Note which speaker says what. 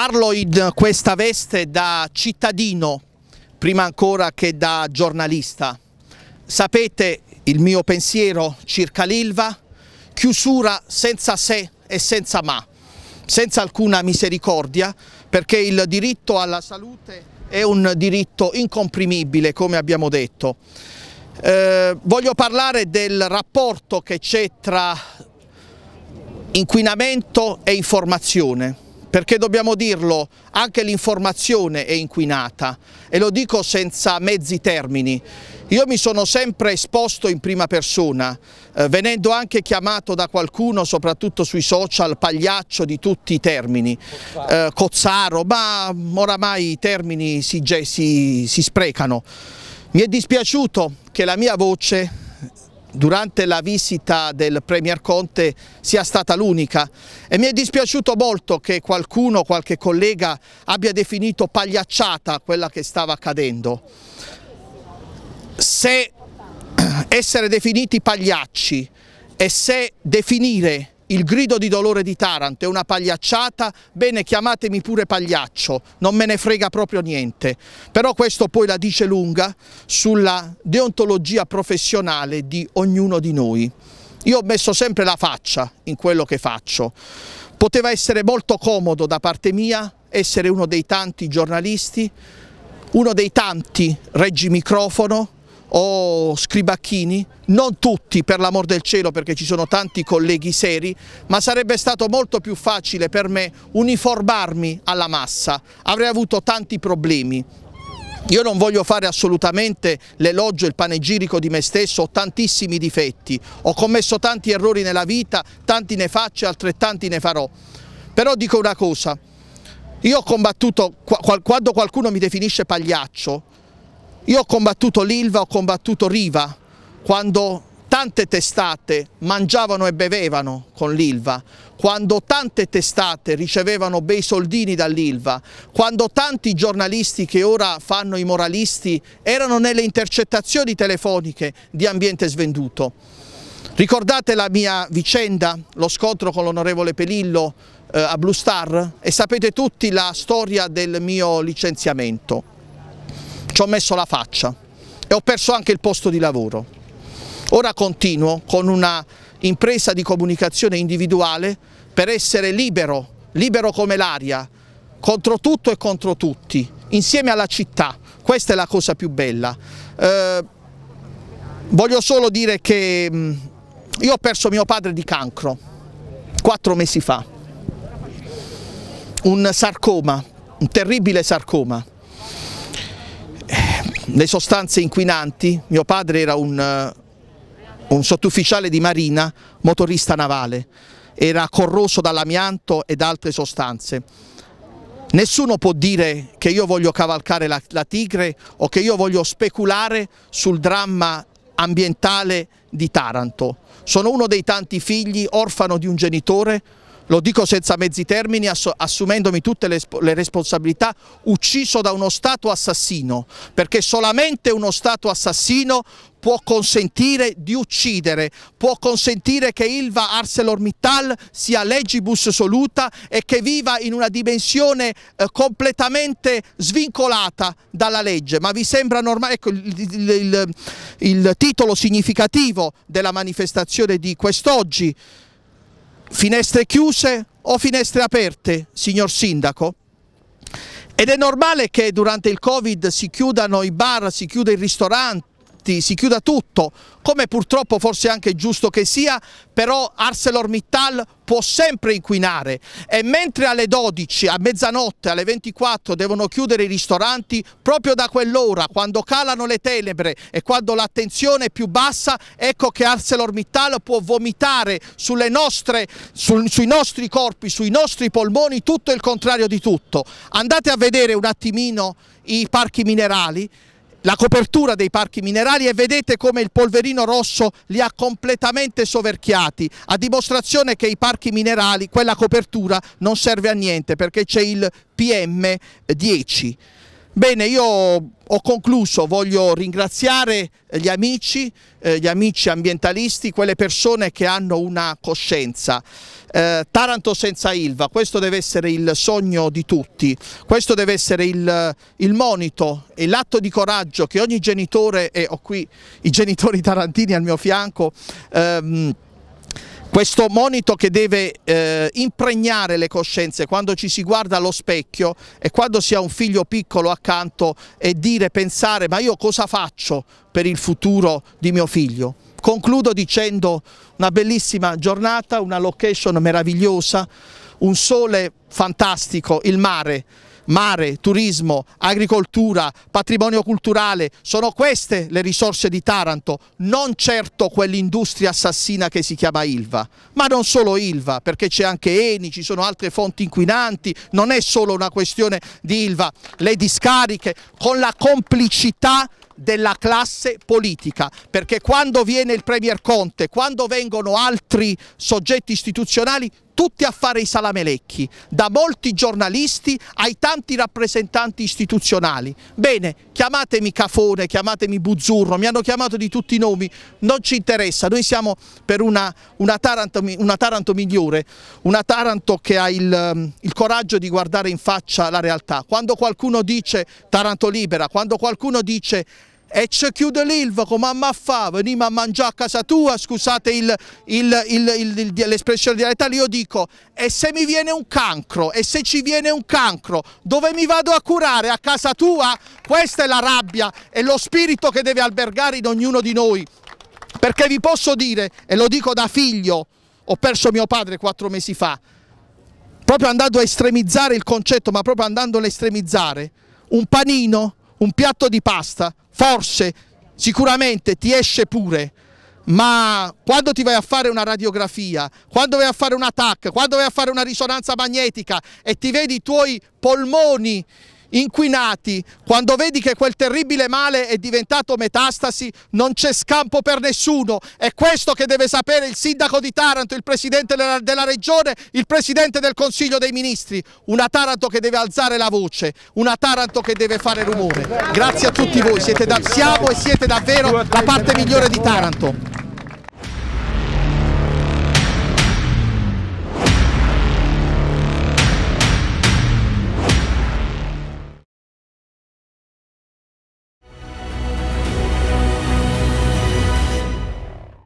Speaker 1: Parlo in questa veste da cittadino, prima ancora che da giornalista. Sapete il mio pensiero circa l'Ilva? Chiusura senza se e senza ma, senza alcuna misericordia, perché il diritto alla salute è un diritto incomprimibile, come abbiamo detto. Eh, voglio parlare del rapporto che c'è tra inquinamento e informazione perché dobbiamo dirlo, anche l'informazione è inquinata e lo dico senza mezzi termini. Io mi sono sempre esposto in prima persona, eh, venendo anche chiamato da qualcuno, soprattutto sui social, pagliaccio di tutti i termini, cozzaro, eh, cozzaro ma oramai i termini si, si, si sprecano. Mi è dispiaciuto che la mia voce durante la visita del Premier Conte sia stata l'unica e mi è dispiaciuto molto che qualcuno, qualche collega abbia definito pagliacciata quella che stava accadendo. Se essere definiti pagliacci e se definire il grido di dolore di Taranto è una pagliacciata, bene chiamatemi pure pagliaccio, non me ne frega proprio niente. Però questo poi la dice lunga sulla deontologia professionale di ognuno di noi. Io ho messo sempre la faccia in quello che faccio. Poteva essere molto comodo da parte mia essere uno dei tanti giornalisti, uno dei tanti reggi microfono, o Scribacchini, non tutti per l'amor del cielo perché ci sono tanti colleghi seri, ma sarebbe stato molto più facile per me uniformarmi alla massa, avrei avuto tanti problemi. Io non voglio fare assolutamente l'elogio e il panegirico di me stesso, ho tantissimi difetti, ho commesso tanti errori nella vita, tanti ne faccio e altrettanti ne farò. Però dico una cosa, io ho combattuto, quando qualcuno mi definisce pagliaccio, io ho combattuto l'Ilva, ho combattuto Riva, quando tante testate mangiavano e bevevano con l'Ilva, quando tante testate ricevevano bei soldini dall'Ilva, quando tanti giornalisti che ora fanno i moralisti erano nelle intercettazioni telefoniche di Ambiente Svenduto. Ricordate la mia vicenda, lo scontro con l'onorevole Pelillo eh, a Blue Star e sapete tutti la storia del mio licenziamento ci ho messo la faccia e ho perso anche il posto di lavoro. Ora continuo con una impresa di comunicazione individuale per essere libero, libero come l'aria, contro tutto e contro tutti, insieme alla città. Questa è la cosa più bella. Eh, voglio solo dire che mh, mm, io ho perso mio padre di cancro quattro mesi fa, un sarcoma, un terribile sarcoma le sostanze inquinanti, mio padre era un, eh, un sottufficiale di marina, motorista navale, era corroso dall'amianto e da altre sostanze. Nessuno può dire che io voglio cavalcare la, la tigre o che io voglio speculare sul dramma ambientale di Taranto. Sono uno dei tanti figli orfano di un genitore lo dico senza mezzi termini, assumendomi tutte le, le responsabilità, ucciso da uno Stato assassino, perché solamente uno Stato assassino può consentire di uccidere, può consentire che Ilva ArcelorMittal sia legibus soluta e che viva in una dimensione eh, completamente svincolata dalla legge. Ma vi sembra normale? Ecco, il, il, il, il titolo significativo della manifestazione di quest'oggi Finestre chiuse o finestre aperte, signor Sindaco? Ed è normale che durante il Covid si chiudano i bar, si chiude il ristorante, tutti, si chiuda tutto, come purtroppo forse anche giusto che sia, però ArcelorMittal può sempre inquinare e mentre alle 12, a mezzanotte, alle 24 devono chiudere i ristoranti, proprio da quell'ora, quando calano le tenebre e quando l'attenzione è più bassa, ecco che ArcelorMittal può vomitare nostre, su, sui nostri corpi, sui nostri polmoni, tutto il contrario di tutto. Andate a vedere un attimino i parchi minerali, la copertura dei parchi minerali e vedete come il polverino rosso li ha completamente soverchiati, a dimostrazione che i parchi minerali, quella copertura non serve a niente perché c'è il PM10. Bene, io ho concluso, voglio ringraziare eh, gli amici, eh, gli amici ambientalisti, quelle persone che hanno una coscienza. Eh, Taranto senza Ilva, questo deve essere il sogno di tutti, questo deve essere il, il monito e l'atto di coraggio che ogni genitore, e ho qui i genitori tarantini al mio fianco, ehm, questo monito che deve eh, impregnare le coscienze quando ci si guarda allo specchio e quando si ha un figlio piccolo accanto e dire, pensare ma io cosa faccio per il futuro di mio figlio. Concludo dicendo una bellissima giornata, una location meravigliosa, un sole fantastico, il mare mare, turismo, agricoltura, patrimonio culturale, sono queste le risorse di Taranto, non certo quell'industria assassina che si chiama Ilva, ma non solo Ilva, perché c'è anche Eni, ci sono altre fonti inquinanti, non è solo una questione di Ilva, le discariche, con la complicità della classe politica, perché quando viene il Premier Conte, quando vengono altri soggetti istituzionali, tutti a fare i salamelecchi, da molti giornalisti ai tanti rappresentanti istituzionali. Bene, chiamatemi Cafone, chiamatemi Buzzurro, mi hanno chiamato di tutti i nomi, non ci interessa, noi siamo per una, una, Taranto, una Taranto, migliore, una Taranto che ha il, mm, il coraggio di guardare in faccia la realtà. Quando qualcuno dice Taranto libera, quando qualcuno dice e ci chiude l'ilva come mamma fa, veniamo a mangiare a casa tua, scusate l'espressione dialettale, io dico e se mi viene un cancro, e se ci viene un cancro, dove mi vado a curare? A casa tua? Questa è la rabbia e lo spirito che deve albergare in ognuno di noi, perché vi posso dire, e lo dico da figlio, ho perso mio padre quattro mesi fa, proprio andando a estremizzare il concetto, ma proprio andando a estremizzare, un panino un piatto di pasta, forse, sicuramente ti esce pure, ma quando ti vai a fare una radiografia, quando vai a fare un attacco, quando vai a fare una risonanza magnetica e ti vedi i tuoi polmoni inquinati, quando vedi che quel terribile male è diventato metastasi, non c'è scampo per nessuno. È questo che deve sapere il sindaco di Taranto, il presidente della, della regione, il presidente del Consiglio dei Ministri. Una Taranto che deve alzare la voce, una Taranto che deve fare rumore. Grazie a tutti voi, siete da, siamo e siete davvero la parte migliore di Taranto.